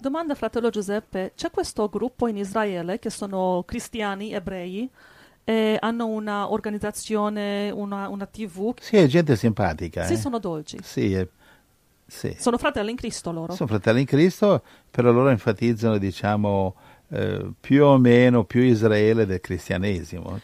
Domanda fratello Giuseppe, c'è questo gruppo in Israele che sono cristiani ebrei e hanno un'organizzazione, una, una tv. Sì, è gente simpatica. Sì, eh? sono dolci. Sì, è, sì. Sono fratelli in Cristo loro. Sono fratelli in Cristo, però loro enfatizzano, diciamo, eh, più o meno più Israele del cristianesimo.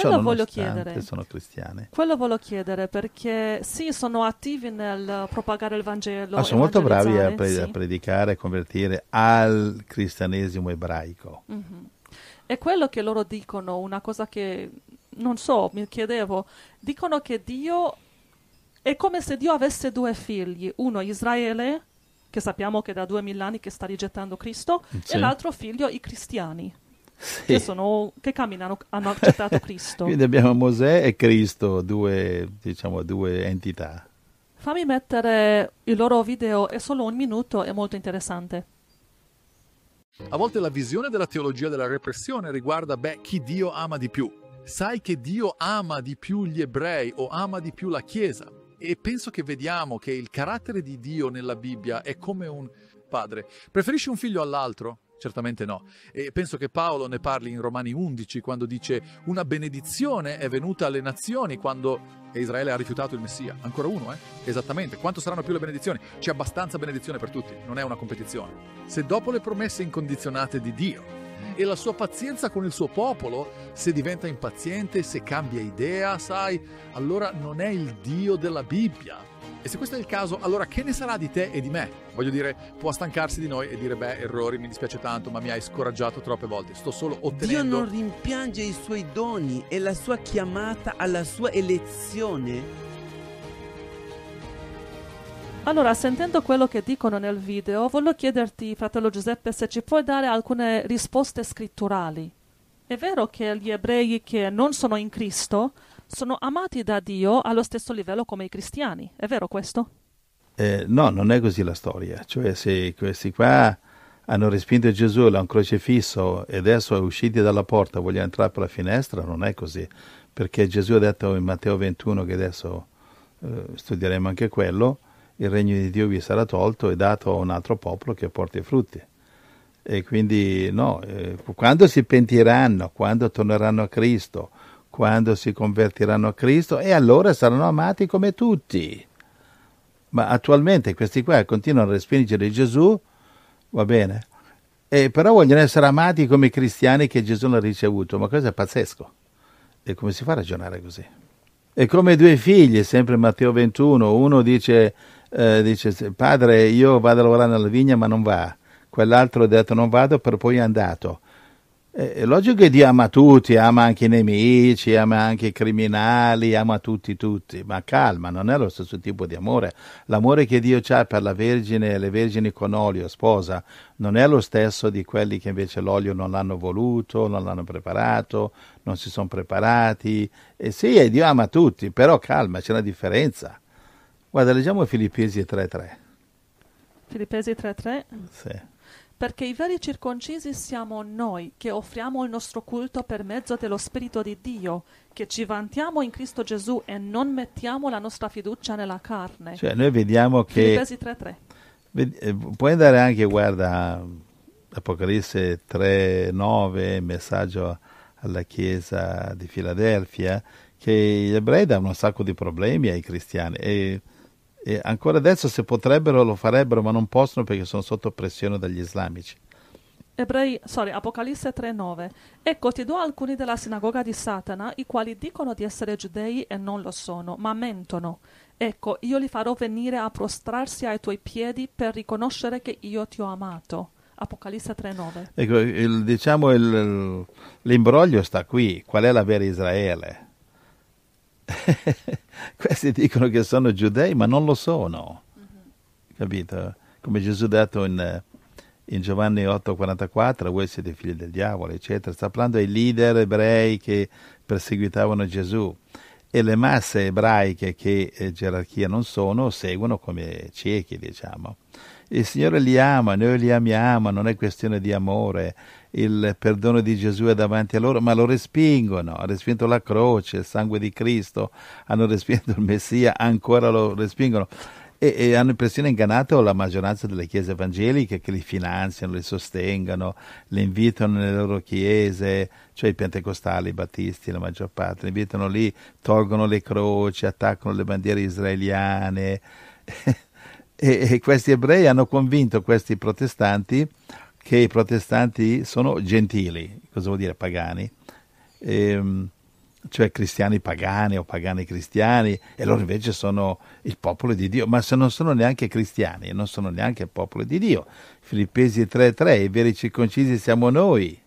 Quello voglio chiedere. Sono cristiane. Quello voglio chiedere perché sì, sono attivi nel propagare il Vangelo. Ma sono molto bravi a, pre- sì. a predicare e convertire al cristianesimo ebraico. Mm-hmm. È quello che loro dicono, una cosa che non so, mi chiedevo. Dicono che Dio è come se Dio avesse due figli, uno Israele, che sappiamo che da duemila anni che sta rigettando Cristo, sì. e l'altro figlio i cristiani sì. che, sono, che, camminano, hanno accettato Cristo. Quindi abbiamo Mosè e Cristo, due, diciamo, due entità. Fammi mettere il loro video, è solo un minuto, è molto interessante. A volte la visione della teologia della repressione riguarda, beh, chi Dio ama di più. Sai che Dio ama di più gli ebrei o ama di più la Chiesa. E penso che vediamo che il carattere di Dio nella Bibbia è come un padre. Preferisci un figlio all'altro? Certamente no. E penso che Paolo ne parli in Romani 11 quando dice una benedizione è venuta alle nazioni quando Israele ha rifiutato il Messia. Ancora uno, eh? Esattamente. Quanto saranno più le benedizioni? C'è abbastanza benedizione per tutti, non è una competizione. Se dopo le promesse incondizionate di Dio e la sua pazienza con il suo popolo, se diventa impaziente, se cambia idea, sai, allora non è il Dio della Bibbia, e se questo è il caso, allora che ne sarà di te e di me? Voglio dire, può stancarsi di noi e dire, beh, errori, mi dispiace tanto, ma mi hai scoraggiato troppe volte, sto solo ottenendo... Dio non rimpiange i suoi doni e la sua chiamata alla sua elezione. Allora, sentendo quello che dicono nel video, voglio chiederti, fratello Giuseppe, se ci puoi dare alcune risposte scritturali. È vero che gli ebrei che non sono in Cristo sono amati da Dio allo stesso livello come i cristiani. È vero questo? Eh, no, non è così la storia. Cioè, se questi qua hanno respinto Gesù, l'hanno crocifisso e adesso usciti dalla porta, vogliono entrare per la finestra, non è così. Perché Gesù ha detto in Matteo 21, che adesso eh, studieremo anche quello, il regno di Dio vi sarà tolto e dato a un altro popolo che porti i frutti. E quindi no, eh, quando si pentiranno, quando torneranno a Cristo, quando si convertiranno a Cristo e allora saranno amati come tutti. Ma attualmente questi qua continuano a respingere Gesù, va bene, e però vogliono essere amati come i cristiani che Gesù l'ha ricevuto, ma questo è pazzesco. E come si fa a ragionare così? E come due figli, sempre Matteo 21, uno dice, eh, dice padre io vado a lavorare nella vigna ma non va, quell'altro ha detto non vado per poi è andato. Eh, è logico che Dio ama tutti, ama anche i nemici, ama anche i criminali, ama tutti, tutti, ma calma, non è lo stesso tipo di amore. L'amore che Dio ha per la Vergine, e le Vergini con olio, sposa, non è lo stesso di quelli che invece l'olio non l'hanno voluto, non l'hanno preparato, non si sono preparati. E sì, Dio ama tutti, però calma, c'è una differenza. Guarda, leggiamo Filippesi 3.3. Filippesi 3.3? Sì perché i veri circoncisi siamo noi che offriamo il nostro culto per mezzo dello Spirito di Dio, che ci vantiamo in Cristo Gesù e non mettiamo la nostra fiducia nella carne. Cioè noi vediamo che... 3, 3. Eh, puoi andare anche, guarda, Apocalisse 3.9, messaggio alla chiesa di Filadelfia, che gli ebrei danno un sacco di problemi ai cristiani. E e ancora adesso se potrebbero lo farebbero, ma non possono perché sono sotto pressione dagli islamici. Ebrei, sorry, Apocalisse 3:9. Ecco, ti do alcuni della sinagoga di Satana, i quali dicono di essere giudei e non lo sono, ma mentono. Ecco, io li farò venire a prostrarsi ai tuoi piedi per riconoscere che io ti ho amato. Apocalisse 3:9. Ecco, il, diciamo il, l'imbroglio sta qui, qual è la vera Israele? questi dicono che sono giudei, ma non lo sono. Uh-huh. Capito? Come Gesù ha detto in, eh, in Giovanni 8:44, voi siete figli del diavolo, eccetera. Sta parlando ai leader ebrei che perseguitavano Gesù e le masse ebraiche che eh, gerarchia non sono seguono come ciechi, diciamo. Il Signore li ama, noi li amiamo, non è questione di amore, il perdono di Gesù è davanti a loro, ma lo respingono, hanno respinto la croce, il sangue di Cristo, hanno respinto il Messia, ancora lo respingono e, e hanno persino ingannato la maggioranza delle chiese evangeliche che li finanziano, li sostengano, li invitano nelle loro chiese, cioè i pentecostali, i battisti, la maggior parte, li invitano lì, tolgono le croci, attaccano le bandiere israeliane. e, e questi ebrei hanno convinto questi protestanti che i protestanti sono gentili, cosa vuol dire pagani? E, ehm, cioè cristiani pagani o pagani cristiani, e loro invece sono il popolo di Dio, ma se non sono neanche cristiani non sono neanche il popolo di Dio. Filippesi 3:3, i veri circoncisi siamo noi.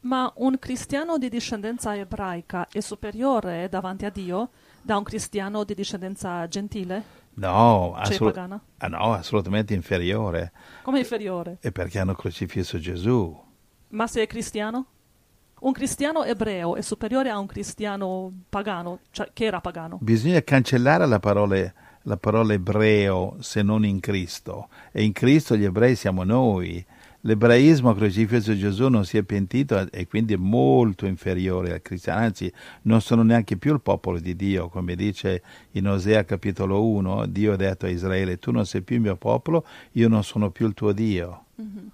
Ma un cristiano di discendenza ebraica è superiore davanti a Dio da un cristiano di discendenza gentile? No, assol- cioè ah, no assolutamente inferiore. Come inferiore? E perché hanno crocifisso Gesù. Ma se è cristiano? un cristiano ebreo è superiore a un cristiano pagano, cioè che era pagano. Bisogna cancellare la parola, la parola ebreo se non in Cristo. E in Cristo gli ebrei siamo noi. L'ebraismo crocifisso Gesù non si è pentito e quindi è molto inferiore al cristiano, anzi non sono neanche più il popolo di Dio, come dice in Osea capitolo 1, Dio ha detto a Israele, tu non sei più il mio popolo, io non sono più il tuo Dio. Mm-hmm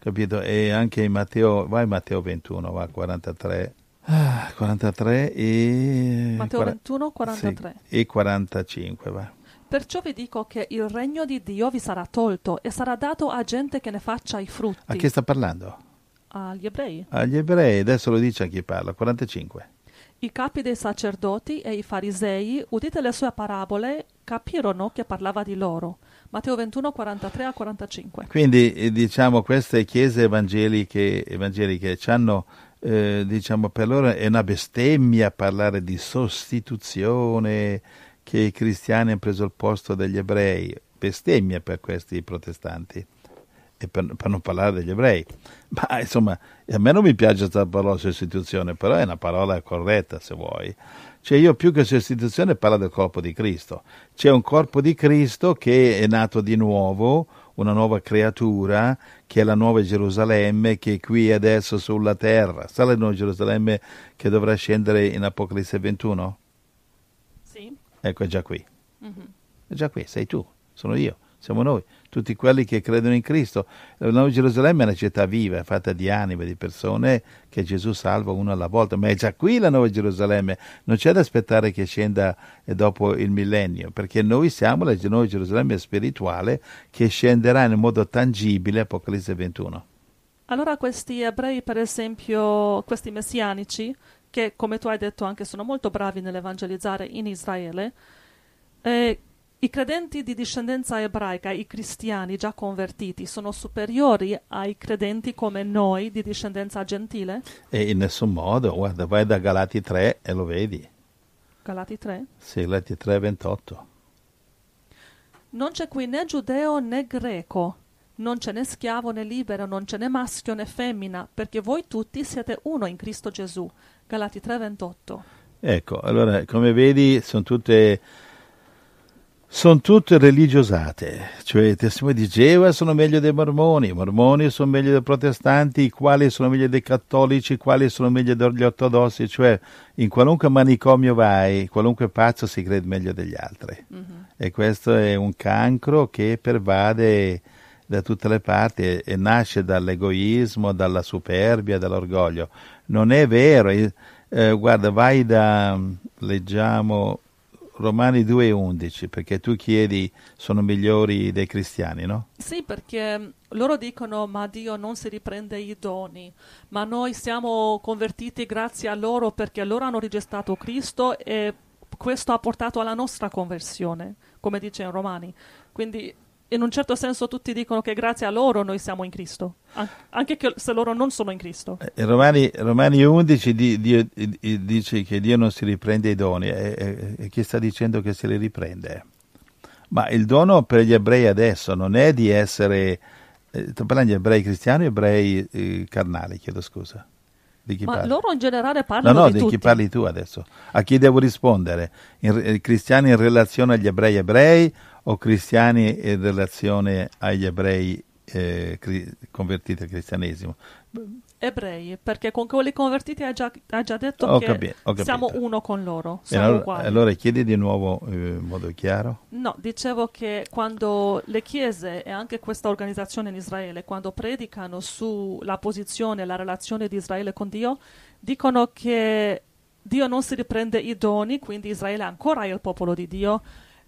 capito? E anche in Matteo, vai Matteo 21, va 43. 43 ah, e... Matteo 21, 43. Sì, e 45, va. Perciò vi dico che il regno di Dio vi sarà tolto e sarà dato a gente che ne faccia i frutti. A chi sta parlando? Agli ebrei. Agli ebrei, adesso lo dice a chi parla, 45. I capi dei sacerdoti e i farisei, udite le sue parabole, capirono che parlava di loro Matteo 21, 43 a 45. Quindi eh, diciamo queste chiese evangeliche, evangeliche hanno, eh, diciamo per loro è una bestemmia parlare di sostituzione, che i cristiani hanno preso il posto degli ebrei, bestemmia per questi protestanti. E per, per, non parlare degli ebrei. Ma insomma, a me non mi piace questa parola sostituzione, però è una parola corretta se vuoi. Cioè io più che sostituzione parlo del corpo di Cristo. C'è un corpo di Cristo che è nato di nuovo, una nuova creatura che è la nuova Gerusalemme che è qui adesso sulla terra. Sa la nuova Gerusalemme che dovrà scendere in Apocalisse 21? Sì. Ecco, è già qui. Mm-hmm. È già qui, sei tu, sono io, siamo noi tutti quelli che credono in Cristo. La Nuova Gerusalemme è una città viva, fatta di anime, di persone che Gesù salva uno alla volta, ma è già qui la Nuova Gerusalemme, non c'è da aspettare che scenda eh, dopo il millennio, perché noi siamo la Nuova Gerusalemme spirituale che scenderà in modo tangibile, Apocalisse 21. Allora questi ebrei, per esempio, questi messianici, che come tu hai detto anche sono molto bravi nell'evangelizzare in Israele, eh, i credenti di discendenza ebraica, i cristiani già convertiti, sono superiori ai credenti come noi di discendenza gentile? E in nessun modo, guarda, vai da Galati 3 e lo vedi. Galati 3? Sì, Galati 3, 28. Non c'è qui né giudeo né greco, non c'è né schiavo né libero, non c'è né maschio né femmina, perché voi tutti siete uno in Cristo Gesù. Galati 3, 28. Ecco, allora, come vedi, sono tutte sono tutte religiosate, cioè i testimoni di Geova sono meglio dei mormoni, i mormoni sono meglio dei protestanti, i quali sono meglio dei cattolici, i quali sono meglio degli ortodossi, cioè in qualunque manicomio vai, qualunque pazzo si crede meglio degli altri. Mm-hmm. E questo è un cancro che pervade da tutte le parti e, nasce dall'egoismo, dalla superbia, dall'orgoglio. Non è vero, eh, guarda, vai da, leggiamo Romani 2,11, perché tu chiedi sono migliori dei cristiani, no? Sì, perché loro dicono ma Dio non si riprende i doni, ma noi siamo convertiti grazie a loro perché loro hanno registrato Cristo e questo ha portato alla nostra conversione, come dice in Romani. Quindi in un certo senso tutti dicono che grazie a loro noi siamo in Cristo, anche se loro non sono in Cristo. Eh, Romani, Romani 11 di, Dio, dice che Dio non si riprende i doni e, e, chi sta dicendo che se li riprende? Ma il dono per gli ebrei adesso non è di essere, eh, sto parlando di ebrei cristiani o ebrei eh, carnali, chiedo scusa. Di chi Ma parli? loro in generale parlano no, no, di, di chi parli tu adesso. A chi devo rispondere? In, cristiani in relazione agli ebrei ebrei o cristiani in relazione agli ebrei eh, convertiti al cristianesimo? ebrei, perché con quelli convertiti ha già, ha già detto ho che capito, siamo uno con loro. Allora, allora, chiedi di nuovo eh, in modo chiaro. No, dicevo che quando le chiese e anche questa organizzazione in Israele, quando predicano sulla posizione, e la relazione di Israele con Dio, dicono che Dio non si riprende i doni, quindi Israele ancora è il popolo di Dio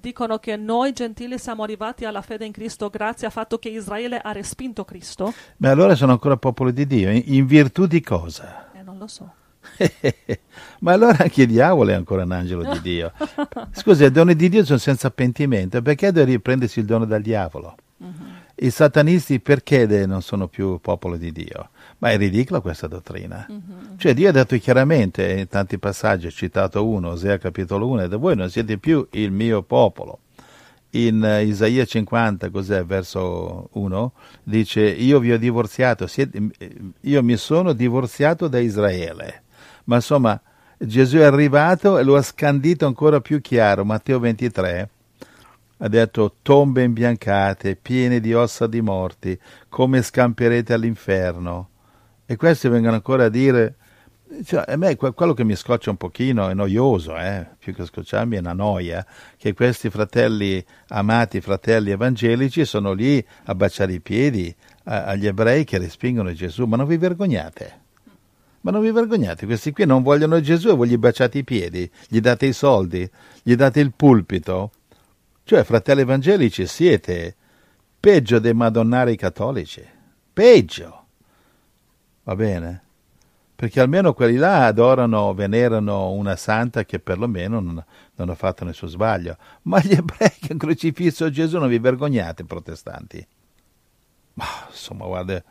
dicono che noi gentili siamo arrivati alla fede in Cristo grazie al fatto che Israele ha respinto Cristo? Beh, allora sono ancora popolo di Dio. In virtù di cosa? Eh, non lo so. Ma allora anche il diavolo è ancora un angelo di Dio? Scusi, i doni di Dio sono senza pentimento, perché deve riprendersi il dono dal diavolo? Mm-hmm i satanisti perché non sono più popolo di Dio? Ma è ridicola questa dottrina. Mm-hmm. Cioè Dio ha detto chiaramente, in tanti passaggi, ha citato uno, Osea capitolo 1, da voi non siete più il mio popolo. In eh, Isaia 50, cos'è, verso 1, dice, io vi ho divorziato, siete, eh, io mi sono divorziato da Israele. Ma insomma, Gesù è arrivato e lo ha scandito ancora più chiaro, Matteo 23, ha detto tombe imbiancate, piene di ossa di morti, come scamperete all'inferno. E questi vengono ancora a dire, cioè, a me quello che mi scoccia un pochino è noioso, eh? più che scocciarmi è una noia, che questi fratelli amati, fratelli evangelici, sono lì a baciare i piedi agli ebrei che respingono Gesù, ma non vi vergognate. Ma non vi vergognate, questi qui non vogliono Gesù e voi gli baciate i piedi, gli date i soldi, gli date il pulpito, cioè, fratelli evangelici, siete peggio dei madonnari cattolici. Peggio. Va bene? Perché almeno quelli là adorano, venerano una santa che perlomeno non, non ha fatto nessun sbaglio. Ma gli ebrei che hanno crocifisso Gesù non vi vergognate, protestanti. Ma insomma, guarda,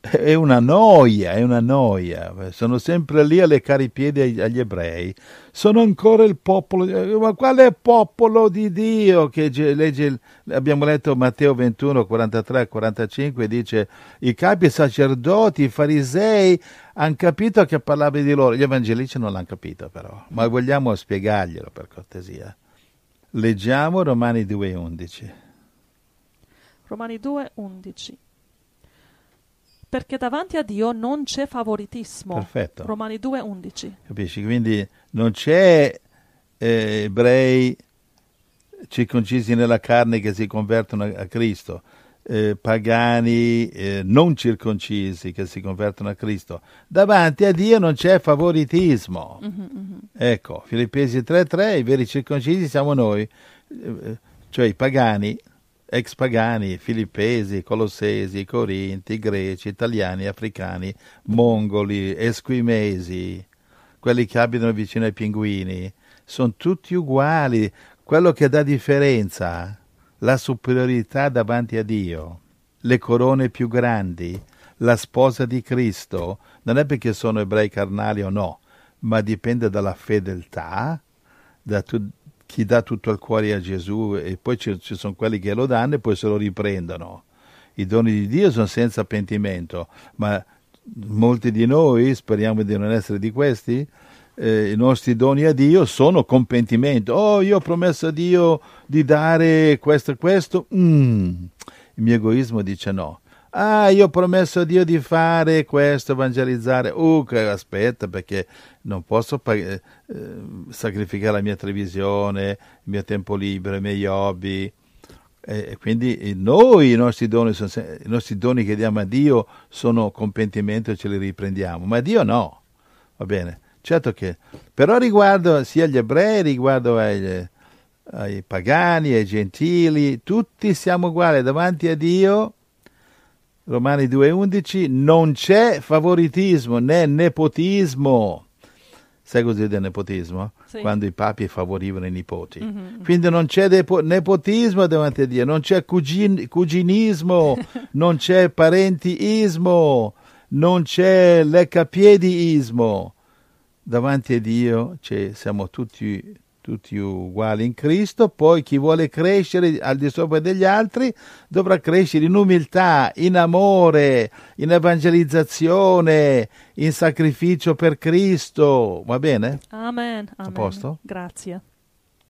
è una noia, è una noia. Sono sempre lì a leccare i piedi agli, agli ebrei. Sono ancora il popolo. Eh, ma quale popolo di Dio che legge? Abbiamo letto Matteo 21, 43 45, dice: I capi sacerdoti, i farisei hanno capito che parlavi di loro. Gli evangelici non l'hanno capito, però. Ma vogliamo spiegarglielo per cortesia. Leggiamo Romani 2, 11. Romani 2, 11 perché davanti a Dio non c'è favoritismo. Perfetto. Romani 2:11. Capisci? Quindi non c'è eh, ebrei circoncisi nella carne che si convertono a Cristo, eh, pagani eh, non circoncisi che si convertono a Cristo. Davanti a Dio non c'è favoritismo. Mm-hmm, mm-hmm. Ecco, Filippesi 3:3, i veri circoncisi siamo noi, eh, cioè i pagani ex pagani, filippesi, colossesi, corinti, greci, italiani, africani, mongoli, esquimesi, quelli che abitano vicino ai pinguini, sono tutti uguali. Quello che dà differenza, la superiorità davanti a Dio, le corone più grandi, la sposa di Cristo, non è perché sono ebrei carnali o no, ma dipende dalla fedeltà, da, tu, chi dà tutto il cuore a Gesù e poi ci, ci sono quelli che lo danno e poi se lo riprendono. I doni di Dio sono senza pentimento, ma molti di noi, speriamo di non essere di questi, eh, i nostri doni a Dio sono con pentimento. Oh, io ho promesso a Dio di dare questo e questo. Mm. Il mio egoismo dice no. Ah, io ho promesso a Dio di fare questo, evangelizzare. Uh, aspetta, perché non posso eh, eh, sacrificare la mia televisione, il mio tempo libero, i miei hobby. E quindi noi i nostri, doni sono, i nostri doni che diamo a Dio sono con pentimento e ce li riprendiamo, ma Dio no. Va bene, certo che. Però riguardo sia agli ebrei, riguardo ai, ai pagani, ai gentili, tutti siamo uguali davanti a Dio Romani 2.11, non c'è favoritismo né nepotismo. Sai cos'è del nepotismo? Sì. Quando i papi favorivano i nipoti. Mm-hmm. Quindi non c'è depo- nepotismo davanti a Dio, non c'è cugin- cuginismo, non c'è parentiismo, non c'è leccapiediismo. Davanti a Dio siamo tutti tutti uguali in Cristo, poi chi vuole crescere al di sopra degli altri dovrà crescere in umiltà, in amore, in evangelizzazione, in sacrificio per Cristo. Va bene? Amen. amen. A posto? Grazie.